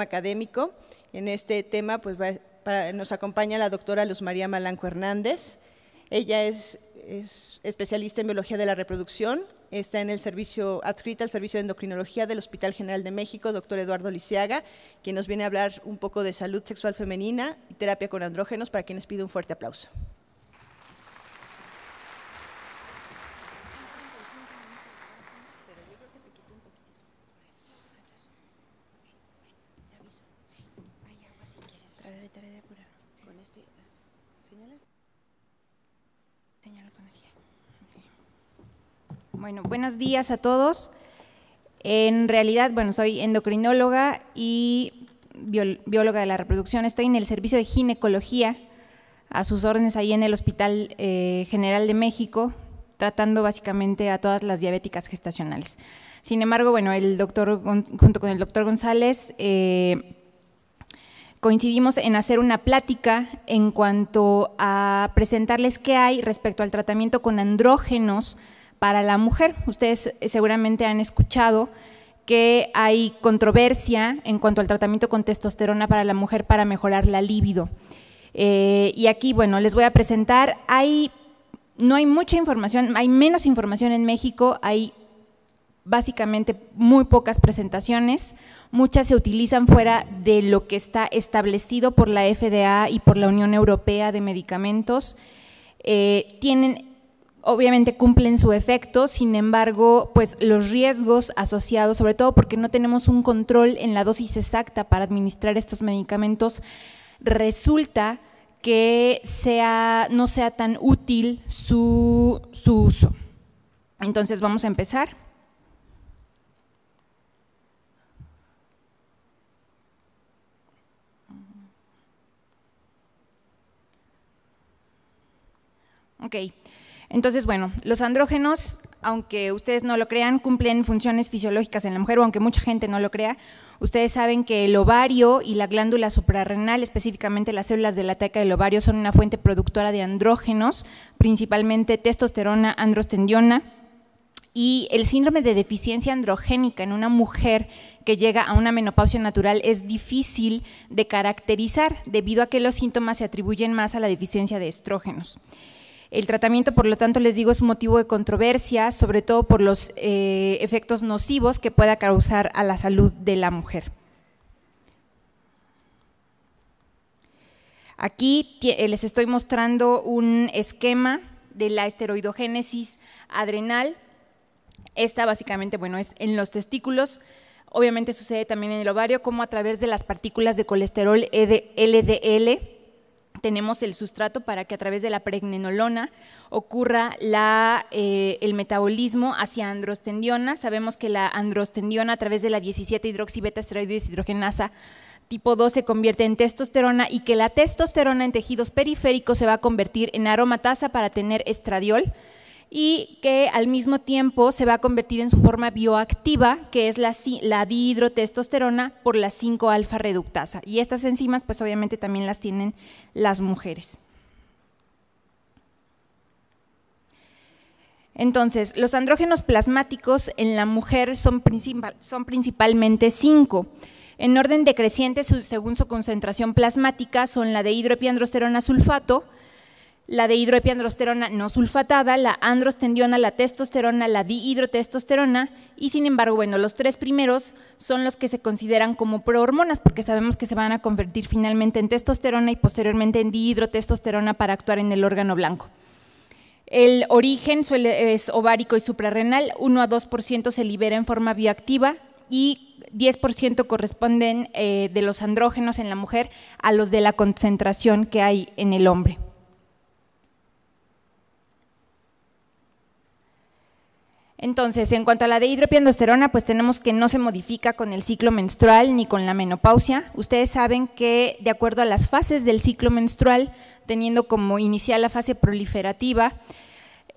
académico. En este tema pues, nos acompaña la doctora Luz María Malanco Hernández. Ella es, especialista en biología de la reproducción, está en el servicio, adscrita al servicio de endocrinología del Hospital General de México, doctor Eduardo Lisiaga, quien nos viene a hablar un poco de salud sexual femenina y terapia con andrógenos, para quienes pido un fuerte aplauso. Bueno, buenos días a todos. En realidad, bueno, soy endocrinóloga y bióloga de la reproducción. Estoy en el servicio de ginecología, a sus órdenes ahí en el Hospital eh, General de México, tratando básicamente a todas las diabéticas gestacionales. Sin embargo, bueno, el doctor, junto con el doctor González, eh, coincidimos en hacer una plática en cuanto a presentarles qué hay respecto al tratamiento con andrógenos para la mujer. Ustedes eh, seguramente han escuchado que hay controversia en cuanto al tratamiento con testosterona para la mujer para mejorar la libido. Eh, y aquí, bueno, les voy a presentar, hay, no hay mucha información, hay menos información en México, hay básicamente muy pocas presentaciones, muchas se utilizan fuera de lo que está establecido por la FDA y por la Unión Europea de Medicamentos, eh, tienen obviamente cumplen su efecto, sin embargo, pues los riesgos asociados, sobre todo porque no tenemos un control en la dosis exacta para administrar estos medicamentos, resulta que sea, no sea tan útil su, su uso. Entonces vamos a empezar. Ok. Entonces, bueno, los andrógenos, aunque ustedes no lo crean, cumplen funciones fisiológicas en la mujer, o aunque mucha gente no lo crea. Ustedes saben que el ovario y la glándula suprarrenal, específicamente las células de la teca del ovario, son una fuente productora de andrógenos, principalmente testosterona, androstendiona. Y el síndrome de deficiencia androgénica en una mujer que llega a una menopausia natural es difícil de caracterizar debido a que los síntomas se atribuyen más a la deficiencia de estrógenos. El tratamiento, por lo tanto, les digo, es un motivo de controversia, sobre todo por los eh, efectos nocivos que pueda causar a la salud de la mujer. Aquí eh, les estoy mostrando un esquema de la esteroidogénesis adrenal. Esta básicamente, bueno, es en los testículos. Obviamente sucede también en el ovario, como a través de las partículas de colesterol LDL e tenemos el sustrato para que a través de la pregnenolona ocurra eh, el metabolismo hacia androstendiona. Sabemos que la androstendiona a través de la 17 hidroxibeta esteroides hidrogenasa tipo 2 se convierte en testosterona y que la testosterona en tejidos periféricos se va a convertir en aromatasa para tener estradiol y que al mismo tiempo se va a convertir en su forma bioactiva, que es la, dihidrotestosterona por la 5-alfa reductasa. Y estas enzimas, pues obviamente también las tienen las mujeres. Entonces, los andrógenos plasmáticos en la mujer son, principalmente 5. En orden decreciente, según su concentración plasmática, son la de hidroepiandrosterona sulfato, la de hidroepiandrosterona no sulfatada, la androstendiona, la testosterona, la dihidrotestosterona, y sin embargo, bueno, los tres primeros son los que se consideran como prohormonas, porque sabemos que se van a convertir finalmente en testosterona y posteriormente en dihidrotestosterona para actuar en el órgano blanco. El origen suele, es ovárico y suprarrenal, 1 a 2% se libera en forma bioactiva y 10% corresponden eh, de los andrógenos en la mujer a los de la concentración que hay en el hombre. Entonces, en cuanto a la de pues tenemos que no se modifica con el ciclo menstrual ni con la menopausia. Ustedes saben que de acuerdo a las fases del ciclo menstrual, teniendo como inicial la fase proliferativa,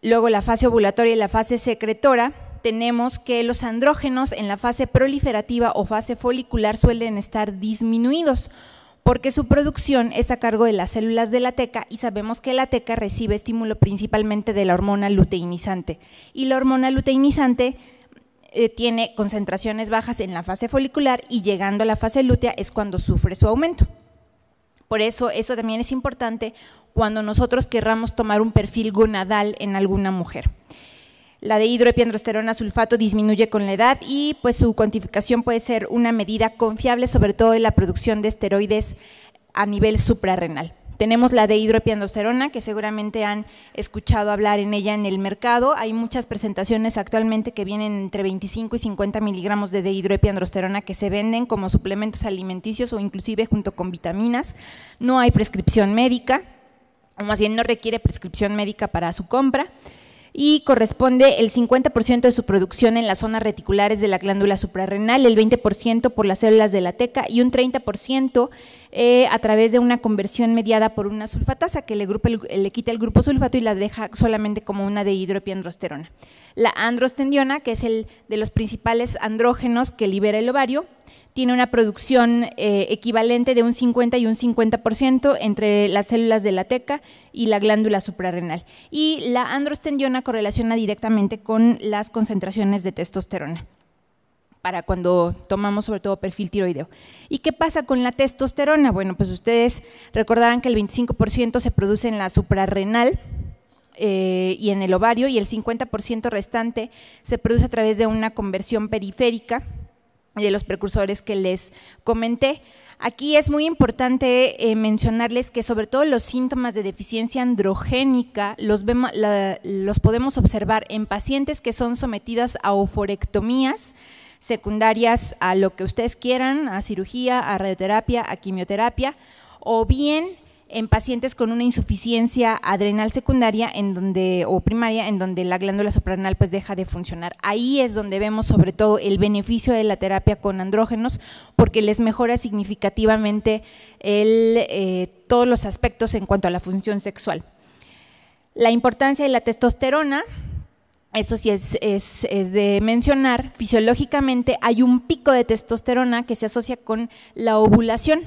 luego la fase ovulatoria y la fase secretora, tenemos que los andrógenos en la fase proliferativa o fase folicular suelen estar disminuidos porque su producción es a cargo de las células de la teca y sabemos que la teca recibe estímulo principalmente de la hormona luteinizante. Y la hormona luteinizante eh, tiene concentraciones bajas en la fase folicular y llegando a la fase lútea es cuando sufre su aumento. Por eso, eso también es importante cuando nosotros querramos tomar un perfil gonadal en alguna mujer. La de hidroepiandrosterona sulfato disminuye con la edad y pues su cuantificación puede ser una medida confiable, sobre todo en la producción de esteroides a nivel suprarrenal. Tenemos la de hidroepiandrosterona, que seguramente han escuchado hablar en ella en el mercado. Hay muchas presentaciones actualmente que vienen entre 25 y 50 miligramos de hidroepiandrosterona que se venden como suplementos alimenticios o inclusive junto con vitaminas. No hay prescripción médica, o más bien no requiere prescripción médica para su compra y corresponde el 50% de su producción en las zonas reticulares de la glándula suprarrenal, el 20% por las células de la teca y un 30% eh, a través de una conversión mediada por una sulfatasa que le, quita el grupo sulfato y la deja solamente como una de hidropiandrosterona. La androstendiona, que es el de los principales andrógenos que libera el ovario, tiene una producción eh, equivalente de un 50 y un 50% entre las células de la teca y la glándula suprarrenal. Y la androstendiona correlaciona directamente con las concentraciones de testosterona para cuando tomamos sobre todo perfil tiroideo. ¿Y qué pasa con la testosterona? Bueno, pues ustedes recordarán que el 25% se produce en la suprarrenal eh, y en el ovario y el 50% restante se produce a través de una conversión periférica de los precursores que les comenté. Aquí es muy importante eh, mencionarles que sobre todo los síntomas de deficiencia androgénica los, los podemos observar en pacientes que son sometidas a oforectomías secundarias a lo que ustedes quieran, a cirugía, a radioterapia, a quimioterapia, o bien en pacientes con una insuficiencia adrenal secundaria o primaria en donde la glándula suprarrenal pues deja de funcionar. Ahí es donde vemos sobre todo el beneficio de la terapia con andrógenos porque les mejora significativamente eh, todos los aspectos en cuanto a la función sexual. La importancia de la testosterona, eso sí es, de mencionar, fisiológicamente hay un pico de testosterona que se asocia con la ovulación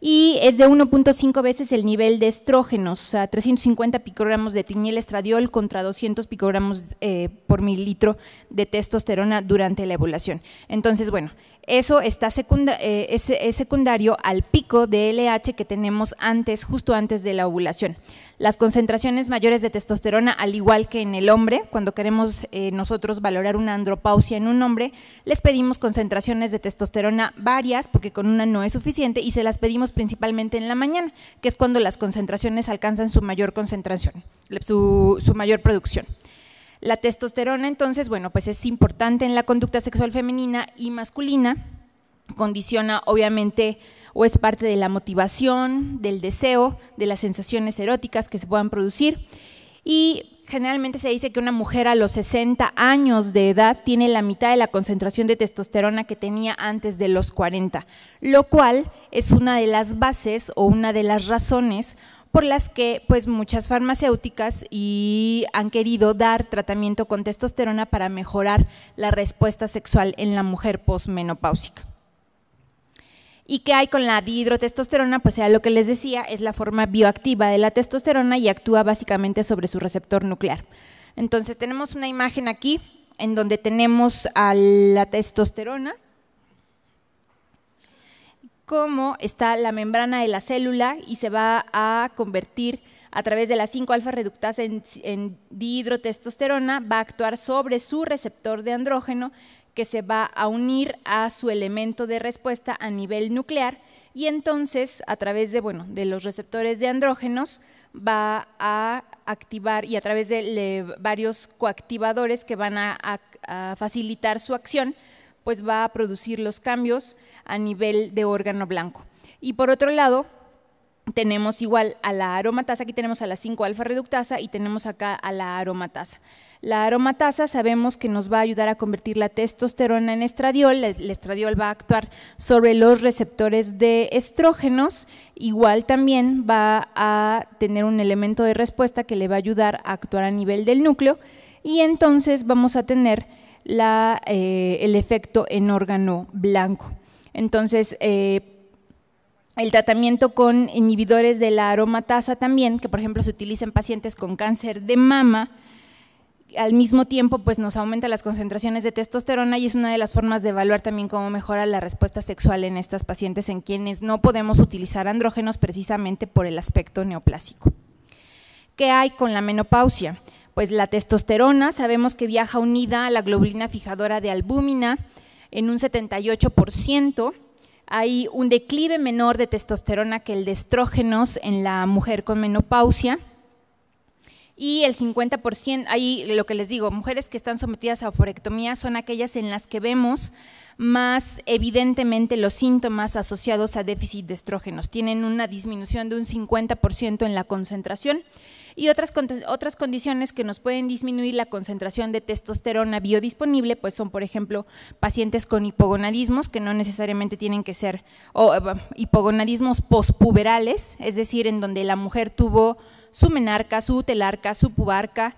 y es de 1.5 veces el nivel de estrógenos, o sea, 350 picogramos de tiñel estradiol contra 200 picogramos eh, por mililitro de testosterona durante la ovulación. Entonces, bueno, eso está eh, es, secundario al pico de LH que tenemos antes, justo antes de la ovulación. Las concentraciones mayores de testosterona, al igual que en el hombre, cuando queremos eh, nosotros valorar una andropausia en un hombre, les pedimos concentraciones de testosterona varias, porque con una no es suficiente, y se las pedimos principalmente en la mañana, que es cuando las concentraciones alcanzan su mayor concentración, su mayor producción. La testosterona, entonces, bueno, pues es importante en la conducta sexual femenina y masculina, condiciona obviamente o es parte de la motivación, del deseo, de las sensaciones eróticas que se puedan producir. Y generalmente se dice que una mujer a los 60 años de edad tiene la mitad de la concentración de testosterona que tenía antes de los 40, lo cual es una de las bases o una de las razones por las que pues muchas farmacéuticas han querido dar tratamiento con testosterona para mejorar la respuesta sexual en la mujer posmenopáusica. ¿Y qué hay con la dihidrotestosterona? Pues ya lo que les decía, es la forma bioactiva de la testosterona y actúa básicamente sobre su receptor nuclear. Entonces tenemos una imagen aquí en donde tenemos a la testosterona, cómo está la membrana de la célula y se va a convertir a través de la 5-alfa reductasa en, dihidrotestosterona, va a actuar sobre su receptor de andrógeno que se va a unir a su elemento de respuesta a nivel nuclear y entonces a través de, bueno, de los receptores de andrógenos va a activar y a través de varios coactivadores que van a facilitar su acción, pues va a producir los cambios a nivel de órgano blanco. Y por otro lado, tenemos igual a la aromatasa, aquí tenemos a la 5-alfa reductasa y tenemos acá a la aromatasa. La aromatasa sabemos que nos va a ayudar a convertir la testosterona en estradiol, el estradiol va a actuar sobre los receptores de estrógenos, igual también va a tener un elemento de respuesta que le va a ayudar a actuar a nivel del núcleo y entonces vamos a tener eh, el efecto en órgano blanco. Entonces, eh, el tratamiento con inhibidores de la aromatasa también, que por ejemplo se utiliza en pacientes con cáncer de mama, al mismo tiempo pues nos aumenta las concentraciones de testosterona y es una de las formas de evaluar también cómo mejora la respuesta sexual en estas pacientes en quienes no podemos utilizar andrógenos precisamente por el aspecto neoplásico. ¿Qué hay con la menopausia? Pues la testosterona sabemos que viaja unida a la globulina fijadora de albúmina, en un 78%. Hay un declive menor de testosterona que el de estrógenos en la mujer con menopausia. Y el 50%, ahí lo que les digo, mujeres que están sometidas a oforectomía son aquellas en las que vemos más evidentemente los síntomas asociados a déficit de estrógenos. Tienen una disminución de un 50% en la concentración y otras, otras condiciones que nos pueden disminuir la concentración de testosterona biodisponible, pues son, por ejemplo, pacientes con hipogonadismos, que no necesariamente tienen que ser, o eh, hipogonadismos pospuberales, es decir, en donde la mujer tuvo su menarca, su telarca, su pubarca,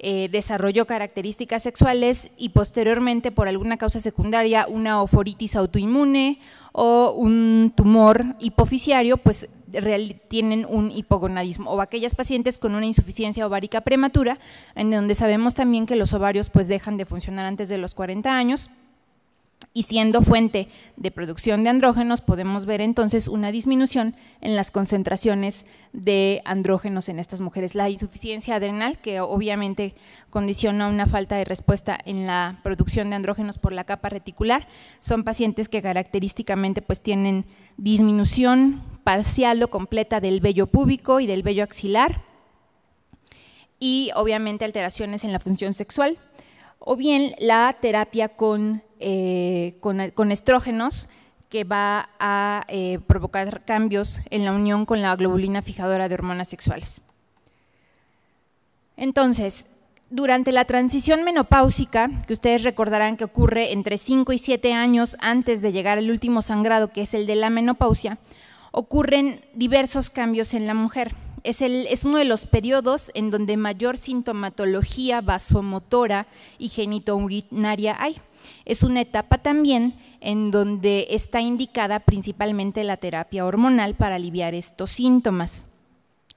eh, desarrolló características sexuales y posteriormente por alguna causa secundaria una oforitis autoinmune o un tumor hipoficiario, pues tienen un hipogonadismo o aquellas pacientes con una insuficiencia ovárica prematura, en donde sabemos también que los ovarios pues dejan de funcionar antes de los 40 años y siendo fuente de producción de andrógenos, podemos ver entonces una disminución en las concentraciones de andrógenos en estas mujeres. La insuficiencia adrenal, que obviamente condiciona una falta de respuesta en la producción de andrógenos por la capa reticular, son pacientes que característicamente pues tienen disminución parcial o completa del vello púbico y del vello axilar y obviamente alteraciones en la función sexual o bien la terapia con eh, con, estrógenos que va a eh, provocar cambios en la unión con la globulina fijadora de hormonas sexuales. Entonces, durante la transición menopáusica, que ustedes recordarán que ocurre entre 5 y 7 años antes de llegar al último sangrado, que es el de la menopausia, ocurren diversos cambios en la mujer. Es, es, uno de los periodos en donde mayor sintomatología vasomotora y genitourinaria hay. Es una etapa también en donde está indicada principalmente la terapia hormonal para aliviar estos síntomas.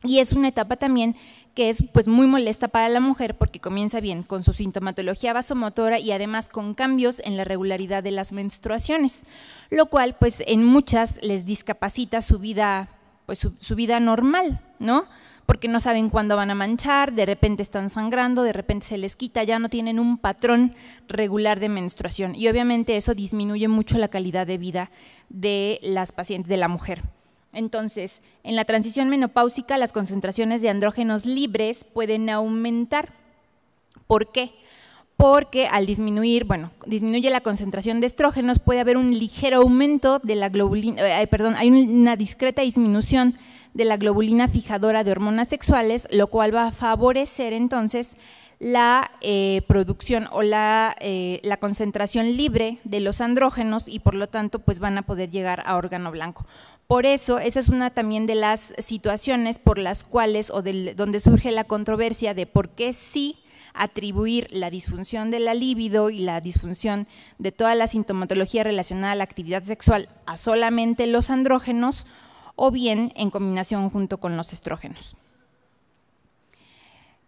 Y es una etapa también que es pues muy molesta para la mujer porque comienza bien con su sintomatología vasomotora y además con cambios en la regularidad de las menstruaciones, lo cual pues en muchas les discapacita su vida pues su, su vida normal, ¿no? porque no saben cuándo van a manchar, de repente están sangrando, de repente se les quita, ya no tienen un patrón regular de menstruación y obviamente eso disminuye mucho la calidad de vida de las pacientes, de la mujer. Entonces, en la transición menopáusica las concentraciones de andrógenos libres pueden aumentar. ¿Por qué? porque al disminuir, bueno, disminuye la concentración de estrógenos, puede haber un ligero aumento de la globulina, eh, perdón, hay una discreta disminución de la globulina fijadora de hormonas sexuales, lo cual va a favorecer entonces la eh, producción o eh, la, concentración libre de los andrógenos y por lo tanto pues van a poder llegar a órgano blanco. Por eso, esa es una también de las situaciones por las cuales o donde surge la controversia de por qué sí atribuir la disfunción de la libido y la disfunción de toda la sintomatología relacionada a la actividad sexual a solamente los andrógenos o bien en combinación junto con los estrógenos.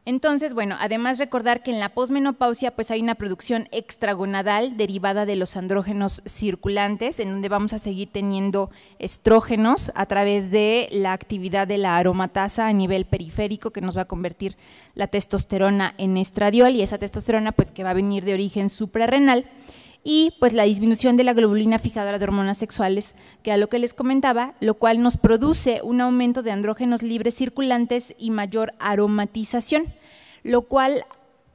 Entonces, bueno, además recordar que en la posmenopausia pues hay una producción extragonadal derivada de los andrógenos circulantes, en donde vamos a seguir teniendo estrógenos a través de la actividad de la aromatasa a nivel periférico que nos va a convertir la testosterona en estradiol y esa testosterona pues que va a venir de origen suprarrenal y pues la disminución de la globulina fijadora de hormonas sexuales, que a lo que les comentaba, lo cual nos produce un aumento de andrógenos libres circulantes y mayor aromatización, lo cual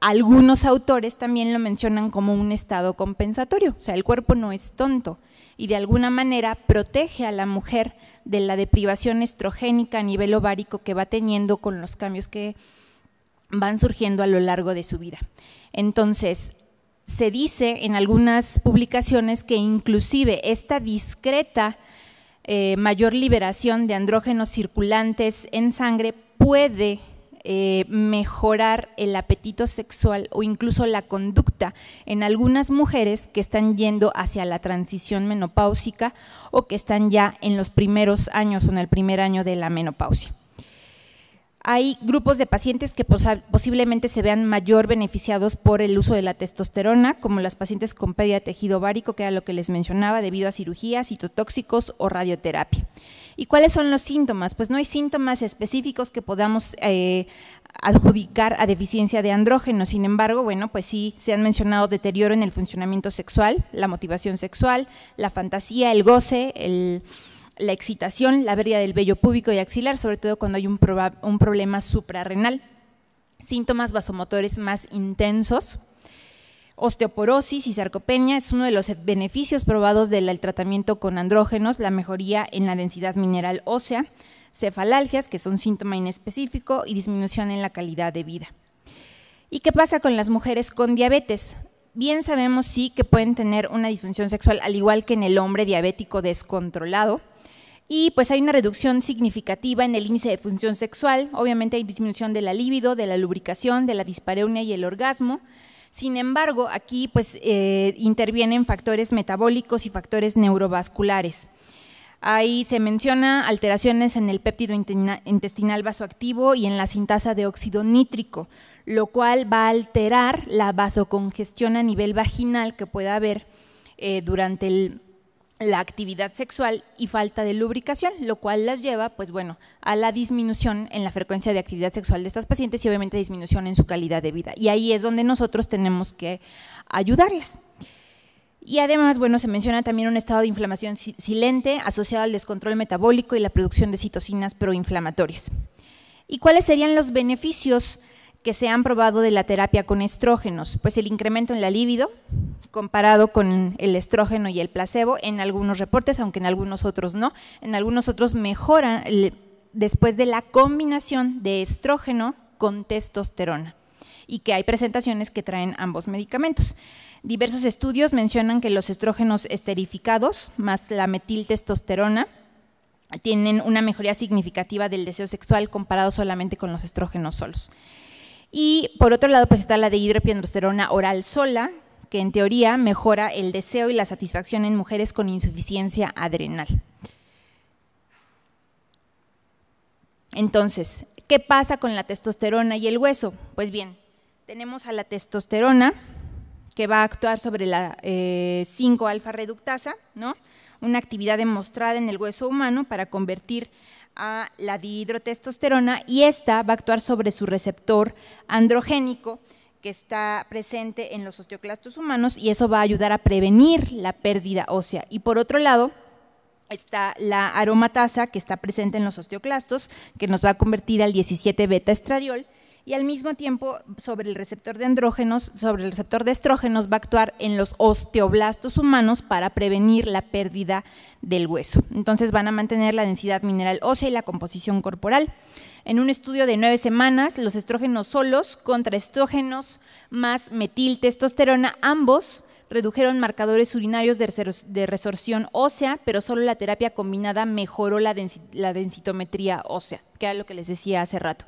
algunos autores también lo mencionan como un estado compensatorio, o sea, el cuerpo no es tonto y de alguna manera protege a la mujer de la deprivación estrogénica a nivel ovárico que va teniendo con los cambios que van surgiendo a lo largo de su vida. Entonces, se dice en algunas publicaciones que inclusive esta discreta eh, mayor liberación de andrógenos circulantes en sangre puede eh, mejorar el apetito sexual o incluso la conducta en algunas mujeres que están yendo hacia la transición menopáusica o que están ya en los primeros años o en el primer año de la menopausia hay grupos de pacientes que posiblemente se vean mayor beneficiados por el uso de la testosterona, como las pacientes con pérdida de tejido ovárico, que era lo que les mencionaba, debido a cirugías, citotóxicos o radioterapia. ¿Y cuáles son los síntomas? Pues no hay síntomas específicos que podamos eh, adjudicar a deficiencia de andrógeno. Sin embargo, bueno, pues sí se han mencionado deterioro en el funcionamiento sexual, la motivación sexual, la fantasía, el goce, el la excitación, la pérdida del vello púbico y axilar, sobre todo cuando hay un, problema suprarrenal, síntomas vasomotores más intensos, osteoporosis y sarcopenia es uno de los beneficios probados del tratamiento con andrógenos, la mejoría en la densidad mineral ósea, cefalalgias, que son síntoma inespecífico, y disminución en la calidad de vida. ¿Y qué pasa con las mujeres con diabetes? Bien sabemos sí que pueden tener una disfunción sexual al igual que en el hombre diabético descontrolado, y pues hay una reducción significativa en el índice de función sexual, obviamente hay disminución de la libido, de la lubricación, de la dispareunia y el orgasmo. Sin embargo, aquí pues eh, intervienen factores metabólicos y factores neurovasculares. Ahí se menciona alteraciones en el péptido intestinal vasoactivo y en la sintasa de óxido nítrico, lo cual va a alterar la vasocongestión a nivel vaginal que pueda haber eh, durante el la actividad sexual y falta de lubricación, lo cual las lleva, pues bueno, a la disminución en la frecuencia de actividad sexual de estas pacientes y obviamente disminución en su calidad de vida. Y ahí es donde nosotros tenemos que ayudarlas. Y además, bueno, se menciona también un estado de inflamación silente asociado al descontrol metabólico y la producción de citocinas proinflamatorias. ¿Y cuáles serían los beneficios? que se han probado de la terapia con estrógenos, pues el incremento en la libido comparado con el estrógeno y el placebo en algunos reportes, aunque en algunos otros no, en algunos otros mejoran después de la combinación de estrógeno con testosterona y que hay presentaciones que traen ambos medicamentos. Diversos estudios mencionan que los estrógenos esterificados más la metiltestosterona tienen una mejoría significativa del deseo sexual comparado solamente con los estrógenos solos. Y por otro lado, pues está la de hidropiandrosterona oral sola, que en teoría mejora el deseo y la satisfacción en mujeres con insuficiencia adrenal. Entonces, ¿qué pasa con la testosterona y el hueso? Pues bien, tenemos a la testosterona que va a actuar sobre la 5-alfa eh, reductasa, ¿no? una actividad demostrada en el hueso humano para convertir a la dihidrotestosterona y esta va a actuar sobre su receptor androgénico que está presente en los osteoclastos humanos y eso va a ayudar a prevenir la pérdida ósea. Y por otro lado, está la aromatasa que está presente en los osteoclastos, que nos va a convertir al 17 beta estradiol y al mismo tiempo sobre el receptor de andrógenos, sobre el receptor de estrógenos va a actuar en los osteoblastos humanos para prevenir la pérdida del hueso. Entonces van a mantener la densidad mineral ósea y la composición corporal. En un estudio de nueve semanas, los estrógenos solos contra estrógenos más testosterona, ambos redujeron marcadores urinarios de, resorción ósea, pero solo la terapia combinada mejoró la, densitometría ósea, que era lo que les decía hace rato.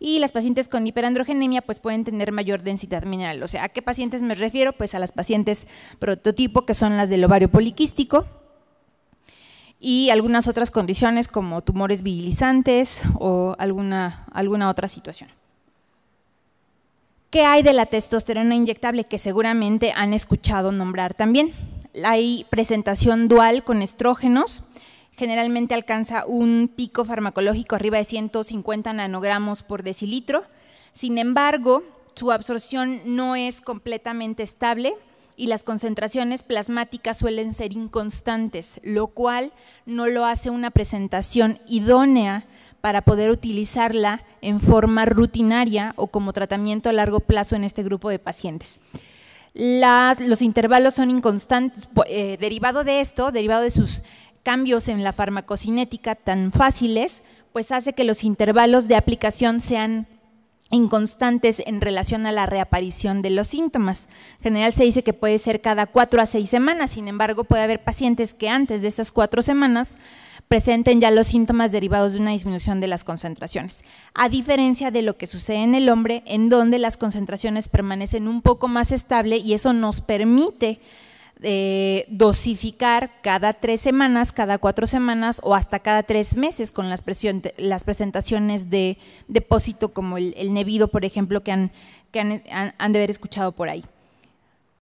Y las pacientes con hiperandrogenemia pues pueden tener mayor densidad mineral. O sea, ¿a qué pacientes me refiero? Pues a las pacientes prototipo, que son las del ovario poliquístico, y algunas otras condiciones como tumores virilizantes o alguna, alguna otra situación. ¿Qué hay de la testosterona inyectable que seguramente han escuchado nombrar también? Hay presentación dual con estrógenos, generalmente alcanza un pico farmacológico arriba de 150 nanogramos por decilitro. Sin embargo, su absorción no es completamente estable y las concentraciones plasmáticas suelen ser inconstantes, lo cual no lo hace una presentación idónea para poder utilizarla en forma rutinaria o como tratamiento a largo plazo en este grupo de pacientes. los intervalos son inconstantes, eh, derivado de esto, derivado de sus cambios en la farmacocinética tan fáciles, pues hace que los intervalos de aplicación sean inconstantes en relación a la reaparición de los síntomas. En general se dice que puede ser cada cuatro a seis semanas, sin embargo puede haber pacientes que antes de esas cuatro semanas presenten ya los síntomas derivados de una disminución de las concentraciones, a diferencia de lo que sucede en el hombre, en donde las concentraciones permanecen un poco más estable y eso nos permite eh, dosificar cada tres semanas, cada cuatro semanas o hasta cada tres meses con las, las presentaciones de depósito como el, nevido, por ejemplo, que han de haber escuchado por ahí.